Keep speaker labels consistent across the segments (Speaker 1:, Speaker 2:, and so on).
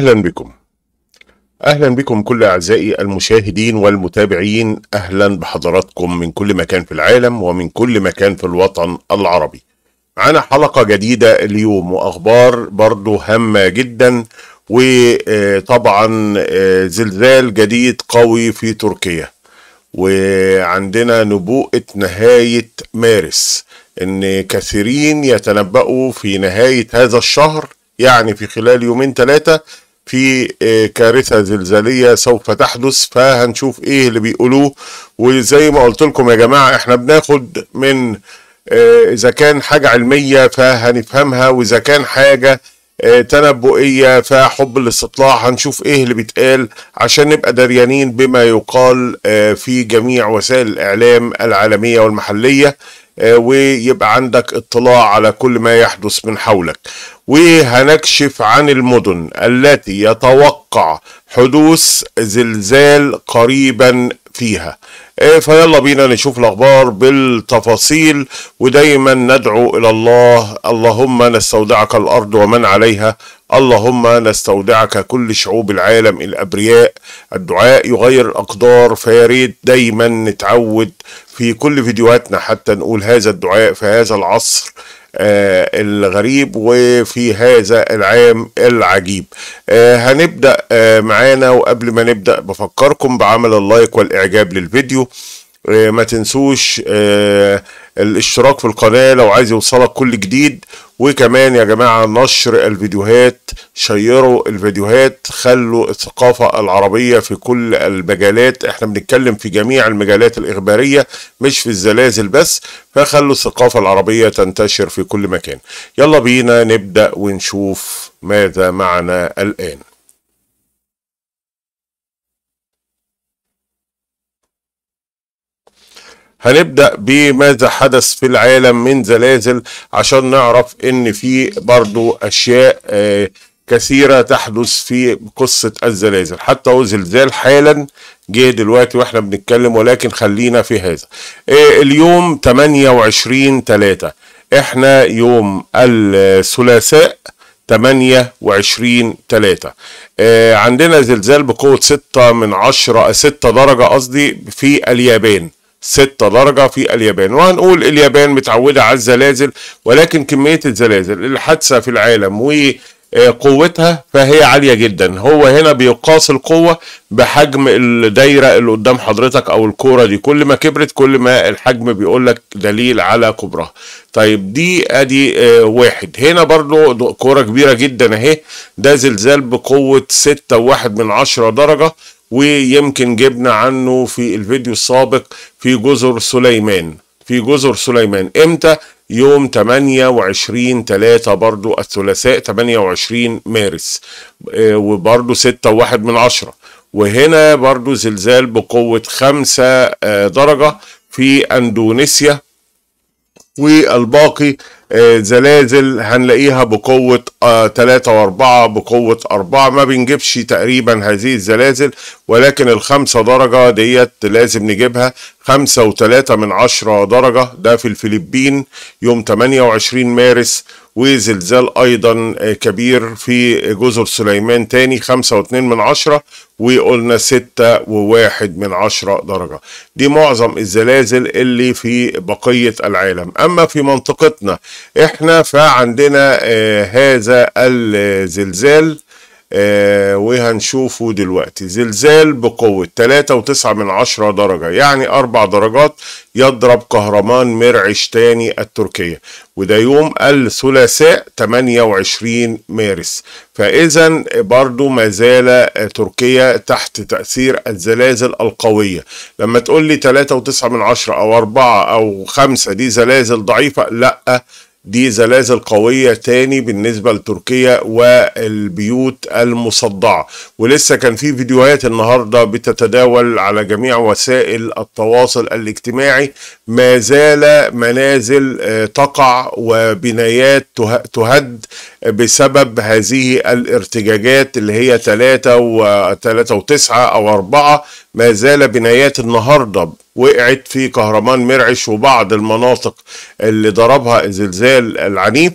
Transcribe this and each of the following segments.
Speaker 1: أهلا بكم أهلا بكم كل أعزائي المشاهدين والمتابعين أهلا بحضراتكم من كل مكان في العالم ومن كل مكان في الوطن العربي معانا حلقة جديدة اليوم وأخبار برضو هامة جدا وطبعا آه، زلزال جديد قوي في تركيا وعندنا نبوءة نهاية مارس ان كثيرين يتنبأوا في نهاية هذا الشهر يعني في خلال يومين ثلاثة في آه، كارثه زلزاليه سوف تحدث فهنشوف ايه اللي بيقولوه وزي ما قلت لكم يا جماعه احنا بناخد من آه، اذا كان حاجه علميه فهنفهمها واذا كان حاجه آه، تنبؤيه فحب الاستطلاع هنشوف ايه اللي بيتقال عشان نبقى دريانين بما يقال في جميع وسائل الاعلام العالميه والمحليه آه، ويبقى عندك اطلاع على كل ما يحدث من حولك وهنكشف عن المدن التي يتوقع حدوث زلزال قريبا فيها آه، فيلا بينا نشوف الاخبار بالتفاصيل ودايما ندعو الى الله اللهم نستودعك الارض ومن عليها اللهم نستودعك كل شعوب العالم الابرياء الدعاء يغير الاقدار فياريت دايما نتعود في كل فيديوهاتنا حتى نقول هذا الدعاء في هذا العصر آه الغريب وفي هذا العام العجيب آه هنبدأ آه معانا وقبل ما نبدأ بفكركم بعمل اللايك والإعجاب للفيديو آه، ما تنسوش آه، الاشتراك في القناة لو عايز يوصلك كل جديد وكمان يا جماعة نشر الفيديوهات شيروا الفيديوهات خلوا الثقافة العربية في كل المجالات احنا بنتكلم في جميع المجالات الإخبارية مش في الزلازل بس فخلوا الثقافة العربية تنتشر في كل مكان يلا بينا نبدأ ونشوف ماذا معنا الآن هنبدأ بماذا حدث في العالم من زلازل عشان نعرف ان في برضو اشياء آه، كثيرة تحدث في قصة الزلازل حتى هو زلزال حالا جه دلوقتي واحنا بنتكلم ولكن خلينا في هذا آه، اليوم 28 3 احنا يوم الثلاثاء 28 3 آه، عندنا زلزال بقوة 6 من 10 6 درجة قصدي في اليابان 6 درجة في اليابان وهنقول اليابان متعودة على الزلازل ولكن كمية الزلازل الحادثة في العالم وقوتها فهي عالية جدا هو هنا بيقاس القوة بحجم الدايرة اللي قدام حضرتك أو الكورة دي كل ما كبرت كل ما الحجم بيقول لك دليل على كبرها طيب دي ادي آه، واحد هنا برضو كورة كبيرة جدا اهي ده زلزال بقوة ستة واحد من عشرة درجة ويمكن جبنا عنه في الفيديو السابق في جزر سليمان في جزر سليمان امتى يوم 28 3 برضو الثلاثاء 28 مارس آه، وبرضو 6 و1 من عشرة وهنا برضو زلزال بقوة 5 آه، درجة في اندونيسيا والباقي آه، زلازل هنلاقيها بقوة 3 آه، و4 بقوة 4 ما بنجيبش تقريبا هذه الزلازل ولكن الخمسة درجة ديت لازم نجيبها خمسة وتلاتة من عشرة درجة ده في الفلبين يوم 28 مارس وزلزال أيضا آه، كبير في جزر سليمان تاني خمسة واتنين من عشرة وقلنا ستة وواحد من عشرة درجة دي معظم الزلازل اللي في بقية العالم أما في منطقتنا إحنا فعندنا آه، هذا الزلزال آه وهنشوفه دلوقتي زلزال بقوة 3.9 من عشرة درجة يعني أربع درجات يضرب كهرمان مرعش تاني التركية وده يوم الثلاثاء 28 مارس فإذا برضو ما زال تركيا تحت تأثير الزلازل القوية لما تقول لي 3.9 من عشرة أو 4 أو 5 دي زلازل ضعيفة لأ دي زلازل قوية تاني بالنسبة لتركيا والبيوت المصدعة ولسه كان في فيديوهات النهاردة بتتداول على جميع وسائل التواصل الاجتماعي ما زال منازل آه، تقع وبنايات تهد بسبب هذه الارتجاجات اللي هي 3 و 3 و 9 أو 4 ما زال بنايات النهارده وقعت في كهرمان مرعش وبعض المناطق اللي ضربها الزلزال العنيف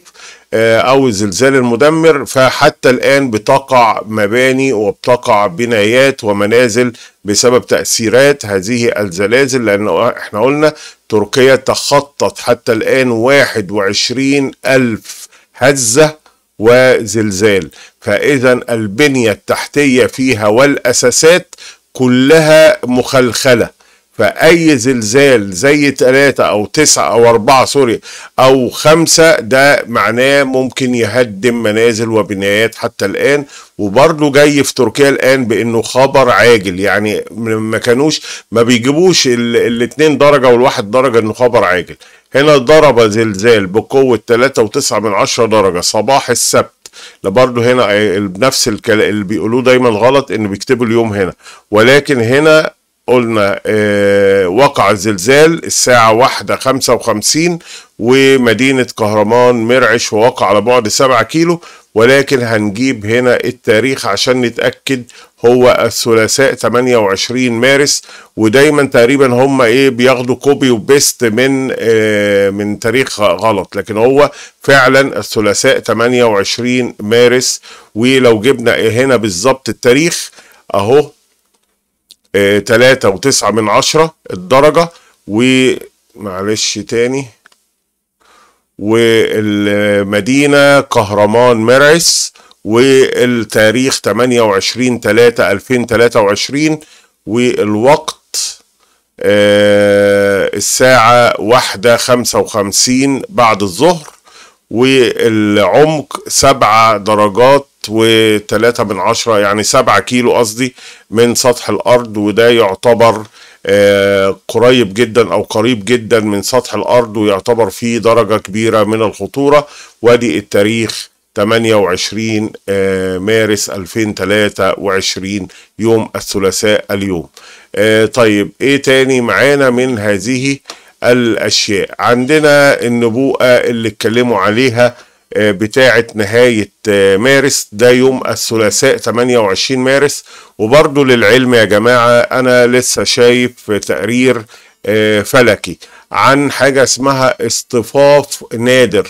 Speaker 1: آه، او الزلزال المدمر فحتى الان بتقع مباني وبتقع بنايات ومنازل بسبب تاثيرات هذه الزلازل لان احنا قلنا تركيا تخطط حتى الان 21 الف هزه وزلزال فاذا البنيه التحتيه فيها والاساسات كلها مخلخله فأي زلزال زي ثلاثة أو تسعة أو أربعة سوري أو خمسة ده معناه ممكن يهدم منازل وبنايات حتى الآن وبرضه جاي في تركيا الآن بإنه خبر عاجل يعني ما كانوش ما بيجيبوش الاتنين درجة والواحد درجة إنه خبر عاجل هنا ضرب زلزال بقوة 3.9 من عشرة درجة صباح السبت برضه هنا آه، نفس اللي بيقولوه دايما غلط ان بيكتبوا اليوم هنا ولكن هنا قلنا آه، وقع الزلزال الساعة واحدة خمسة وخمسين ومدينة كهرمان مرعش ووقع على بعد سبعة كيلو ولكن هنجيب هنا التاريخ عشان نتأكد هو الثلاثاء 28 مارس ودايما تقريبا هم ايه بياخدوا كوبي وبيست من آه من تاريخ غلط لكن هو فعلا الثلاثاء 28 مارس ولو جبنا إيه هنا بالظبط التاريخ اهو آه، تلاتة وتسعة من عشرة الدرجة ومعلش تاني والمدينة كهرمان مرعس والتاريخ 28 3 2023 والوقت آه الساعة واحدة خمسة وخمسين بعد الظهر والعمق سبعة درجات وتلاتة من عشرة يعني سبعة كيلو قصدي من سطح الأرض وده يعتبر آه، قريب جدا او قريب جدا من سطح الارض ويعتبر فيه درجة كبيرة من الخطورة وادي التاريخ 28 آه، مارس 2023 يوم الثلاثاء اليوم آه، طيب ايه تاني معانا من هذه الاشياء عندنا النبوءة اللي اتكلموا عليها آه، بتاعة نهاية آه، مارس ده يوم الثلاثاء 28 مارس وبرضه للعلم يا جماعة أنا لسه شايف تقرير آه، فلكي عن حاجة اسمها اصطفاف نادر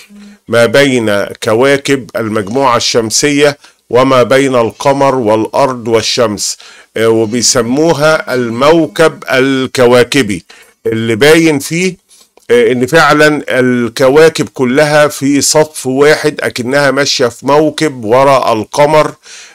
Speaker 1: ما بين كواكب المجموعة الشمسية وما بين القمر والأرض والشمس وبيسموها الموكب الكواكبي اللي باين فيه آه، ان فعلا الكواكب كلها في صف واحد اكنها ماشيه في موكب وراء القمر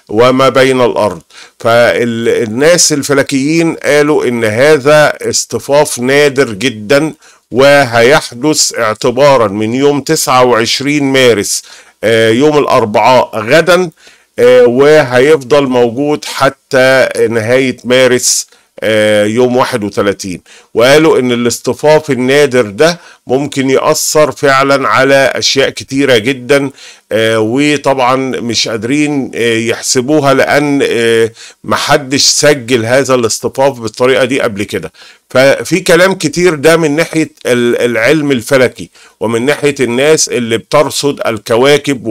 Speaker 1: وما بين الارض فالناس الفلكيين قالوا ان هذا اصطفاف نادر جدا وهيحدث اعتبارا من يوم 29 مارس آه، يوم الاربعاء غدا آه، وهيفضل موجود حتى نهايه مارس آه، يوم 31 وقالوا ان الاصطفاف النادر ده ممكن يأثر فعلا على اشياء كتيرة جدا آه، وطبعا مش قادرين آه، يحسبوها لان محدش سجل هذا الاصطفاف بالطريقة دي قبل كده ففي كلام كتير ده من ناحية العلم الفلكي ومن ناحية الناس اللي بترصد الكواكب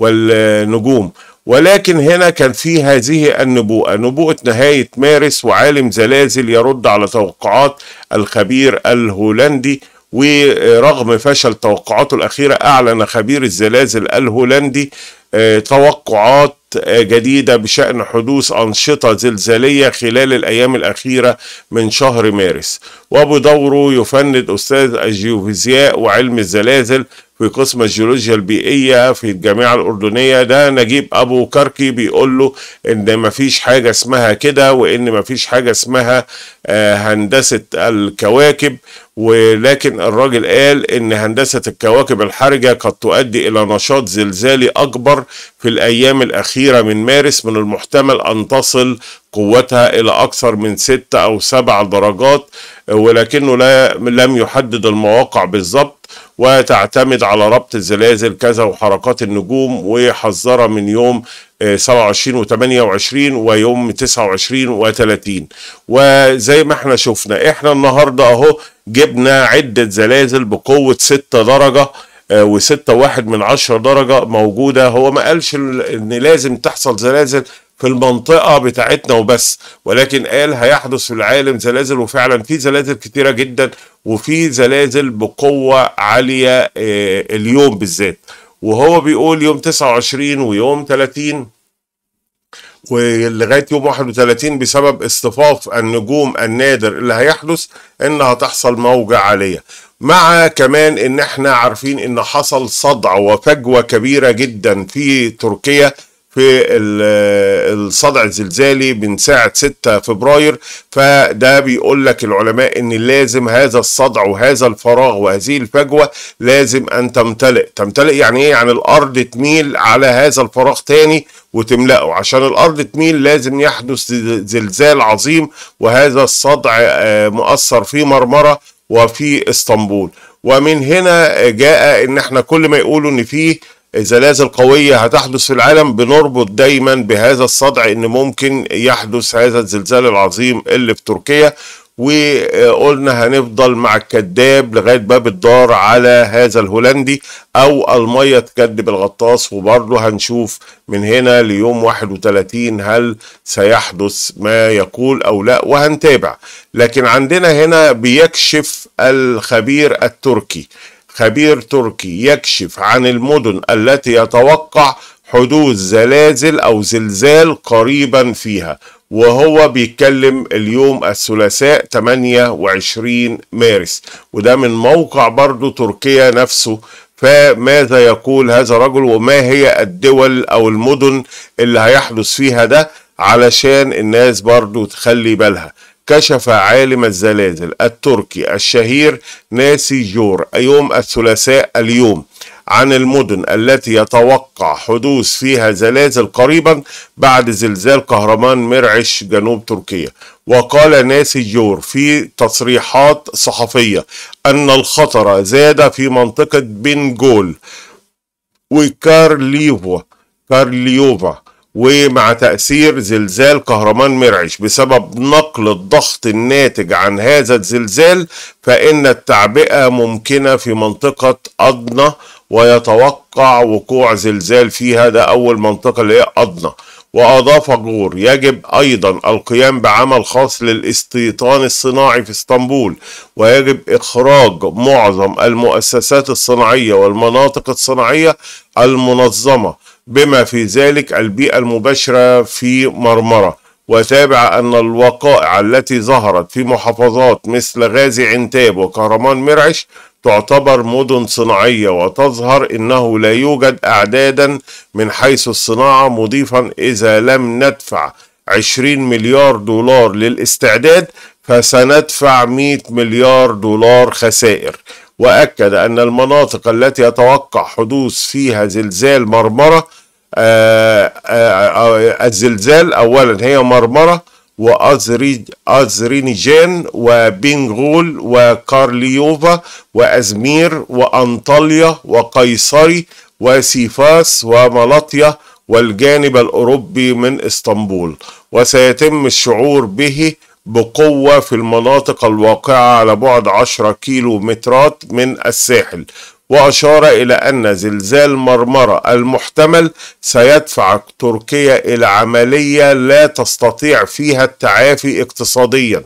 Speaker 1: والنجوم ولكن هنا كان في هذه النبوءة نبوءة نهاية مارس وعالم زلازل يرد على توقعات الخبير الهولندي ورغم فشل توقعاته الأخيرة أعلن خبير الزلازل الهولندي آه، توقعات آه، جديدة بشأن حدوث أنشطة زلزالية خلال الأيام الأخيرة من شهر مارس وبدوره يفند أستاذ الجيوفيزياء وعلم الزلازل في قسم الجيولوجيا البيئية في الجامعة الأردنية ده نجيب أبو كركي بيقول له إن مفيش حاجة اسمها كده وإن مفيش حاجة اسمها آه، هندسة الكواكب ولكن الراجل قال ان هندسه الكواكب الحرجه قد تؤدي الى نشاط زلزالي اكبر في الايام الاخيره من مارس من المحتمل ان تصل قوتها الى اكثر من ست او سبع درجات ولكنه لا لم يحدد المواقع بالظبط وتعتمد على ربط الزلازل كذا وحركات النجوم وحذرها من يوم 27 آه، و28 ويوم 29 و30 وزي ما احنا شفنا احنا النهارده اهو جبنا عدة زلازل بقوة 6 درجة آه، و واحد من عشر درجة موجودة هو ما قالش ان لازم تحصل زلازل في المنطقة بتاعتنا وبس ولكن قال هيحدث في العالم زلازل وفعلا في زلازل كتيرة جدا وفي زلازل بقوة عالية آه، اليوم بالذات وهو بيقول يوم 29 ويوم 30 ولغايه يوم 31 بسبب اصطفاف النجوم النادر اللي هيحدث ان هتحصل موجه عاليه مع كمان ان احنا عارفين ان حصل صدع وفجوه كبيره جدا في تركيا في الصدع الزلزالي من ساعة 6 فبراير فده بيقول لك العلماء ان لازم هذا الصدع وهذا الفراغ وهذه الفجوة لازم ان تمتلئ تمتلئ يعني ايه يعني الارض تميل على هذا الفراغ تاني وتملأه عشان الارض تميل لازم يحدث زلزال عظيم وهذا الصدع آه، مؤثر في مرمرة وفي اسطنبول ومن هنا جاء ان احنا كل ما يقولوا ان فيه زلازل قوية هتحدث في العالم بنربط دايما بهذا الصدع ان ممكن يحدث هذا الزلزال العظيم اللي في تركيا وقلنا هنفضل مع الكذاب لغاية باب الدار على هذا الهولندي أو المية تكذب الغطاس وبرضه هنشوف من هنا ليوم 31 هل سيحدث ما يقول أو لا وهنتابع لكن عندنا هنا بيكشف الخبير التركي خبير تركي يكشف عن المدن التي يتوقع حدوث زلازل أو زلزال قريبا فيها وهو بيتكلم اليوم الثلاثاء 28 مارس وده من موقع برضو تركيا نفسه فماذا يقول هذا الرجل وما هي الدول أو المدن اللي هيحدث فيها ده علشان الناس برضو تخلي بالها كشف عالم الزلازل التركي الشهير ناسي جور يوم الثلاثاء اليوم عن المدن التي يتوقع حدوث فيها زلازل قريبا بعد زلزال كهرمان مرعش جنوب تركيا وقال ناسي جور في تصريحات صحفية أن الخطر زاد في منطقة بنجول وكارليفو كارليوفا ومع تأثير زلزال كهرمان مرعش بسبب نقل الضغط الناتج عن هذا الزلزال فإن التعبئة ممكنة في منطقة أضنة ويتوقع وقوع زلزال فيها ده أول منطقة اللي هي أضنة وأضاف جور يجب أيضا القيام بعمل خاص للاستيطان الصناعي في اسطنبول ويجب إخراج معظم المؤسسات الصناعية والمناطق الصناعية المنظمة بما في ذلك البيئة المباشرة في مرمرة وتابع أن الوقائع التي ظهرت في محافظات مثل غازي عنتاب وكهرمان مرعش تعتبر مدن صناعية وتظهر أنه لا يوجد أعدادا من حيث الصناعة مضيفا إذا لم ندفع 20 مليار دولار للاستعداد فسندفع 100 مليار دولار خسائر واكد ان المناطق التي يتوقع حدوث فيها زلزال مرمره آآ آه، آآ آه، آه، الزلزال اولا هي مرمره وأذرينيجان وبنغول وكارليوفا وأزمير وأنطاليا وقيصري وسيفاس وملطيا والجانب الأوروبي من إسطنبول وسيتم الشعور به بقوة في المناطق الواقعة على بعد عشرة كيلو مترات من الساحل وأشار إلى أن زلزال مرمرة المحتمل سيدفع تركيا إلى عملية لا تستطيع فيها التعافي اقتصاديا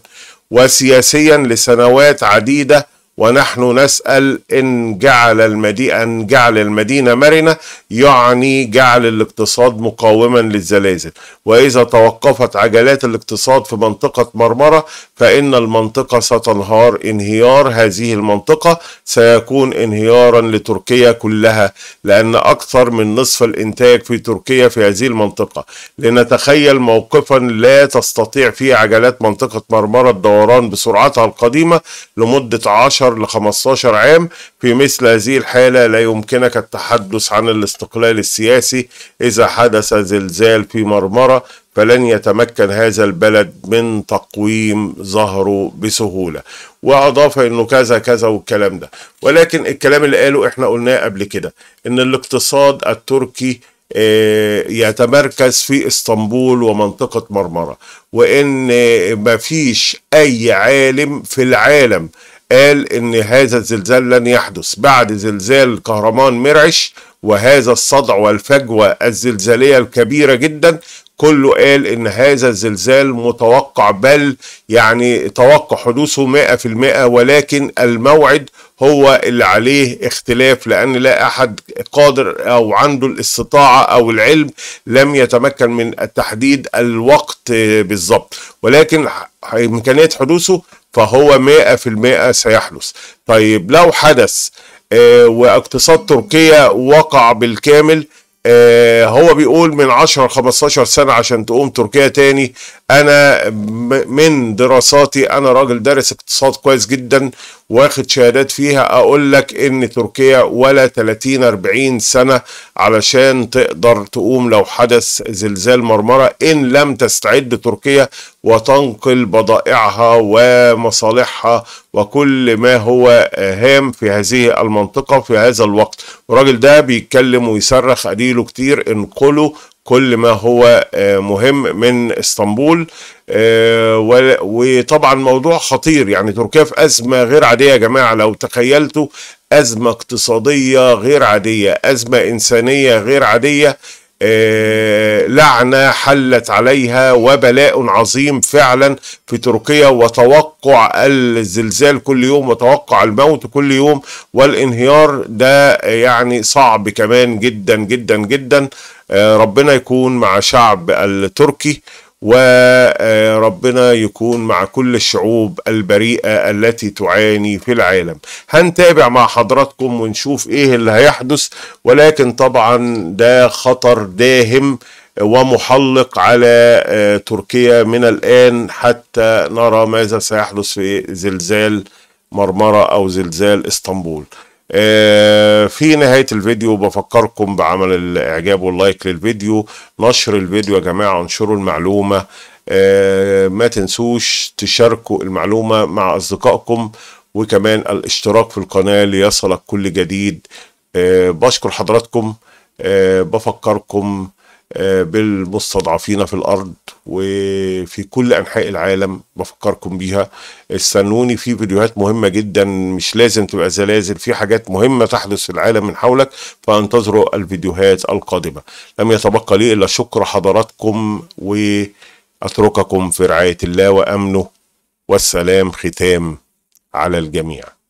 Speaker 1: وسياسيا لسنوات عديدة ونحن نسأل إن جعل المدينة أن جعل المدينة مرنة يعني جعل الاقتصاد مقاوما للزلازل وإذا توقفت عجلات الاقتصاد في منطقة مرمرة فإن المنطقة ستنهار انهيار هذه المنطقة سيكون انهيارا لتركيا كلها لأن أكثر من نصف الإنتاج في تركيا في هذه المنطقة لنتخيل موقفا لا تستطيع فيه عجلات منطقة مرمرة الدوران بسرعتها القديمة لمدة عشر 10 ل 15 عام في مثل هذه الحالة لا يمكنك التحدث عن الاستقلال السياسي إذا حدث زلزال في مرمرة فلن يتمكن هذا البلد من تقويم ظهره بسهولة وأضاف أنه كذا كذا والكلام ده ولكن الكلام اللي قاله إحنا قلناه قبل كده أن الاقتصاد التركي آه، يتمركز في اسطنبول ومنطقة مرمرة وان مفيش اي عالم في العالم قال ان هذا الزلزال لن يحدث بعد زلزال كهرمان مرعش وهذا الصدع والفجوة الزلزالية الكبيرة جدا كله قال ان هذا الزلزال متوقع بل يعني توقع حدوثه 100% ولكن الموعد هو اللي عليه اختلاف لان لا احد قادر او عنده الاستطاعه او العلم لم يتمكن من تحديد الوقت بالظبط ولكن امكانيه حدوثه فهو 100% سيحدث طيب لو حدث آه، واقتصاد تركيا وقع بالكامل آه، هو بيقول من 10 15 سنة عشان تقوم تركيا تاني أنا من دراساتي أنا راجل دارس اقتصاد كويس جدا واخد شهادات فيها اقول لك ان تركيا ولا 30 40 سنه علشان تقدر تقوم لو حدث زلزال مرمره ان لم تستعد تركيا وتنقل بضائعها ومصالحها وكل ما هو هام في هذه المنطقه في هذا الوقت الراجل ده بيتكلم ويصرخ اديله كتير انقلوا كل ما هو آه، مهم من اسطنبول آه، وطبعا موضوع خطير يعني تركيا في أزمة غير عادية يا جماعة لو تخيلتوا أزمة اقتصادية غير عادية أزمة إنسانية غير عادية آه، لعنة حلت عليها وبلاء عظيم فعلا في تركيا وتوقع الزلزال كل يوم وتوقع الموت كل يوم والانهيار ده يعني صعب كمان جدا جدا جدا آه، ربنا يكون مع شعب التركي وربنا يكون مع كل الشعوب البريئة التي تعاني في العالم هنتابع مع حضراتكم ونشوف ايه اللي هيحدث ولكن طبعا ده خطر داهم ومحلق على آه، تركيا من الآن حتى نرى ماذا سيحدث في زلزال مرمرة أو زلزال اسطنبول آه، في نهاية الفيديو بفكركم بعمل الإعجاب واللايك للفيديو نشر الفيديو يا جماعة انشروا المعلومة آه، ما تنسوش تشاركوا المعلومة مع أصدقائكم وكمان الاشتراك في القناة ليصلك كل جديد آه، بشكر حضراتكم بفكركم بالمستضعفين في الارض وفي كل انحاء العالم بفكركم بيها استنوني في فيديوهات مهمه جدا مش لازم تبقى زلازل في حاجات مهمه تحدث في العالم من حولك فانتظروا الفيديوهات القادمه لم يتبقى لي الا شكر حضراتكم واترككم في رعايه الله وامنه والسلام ختام على الجميع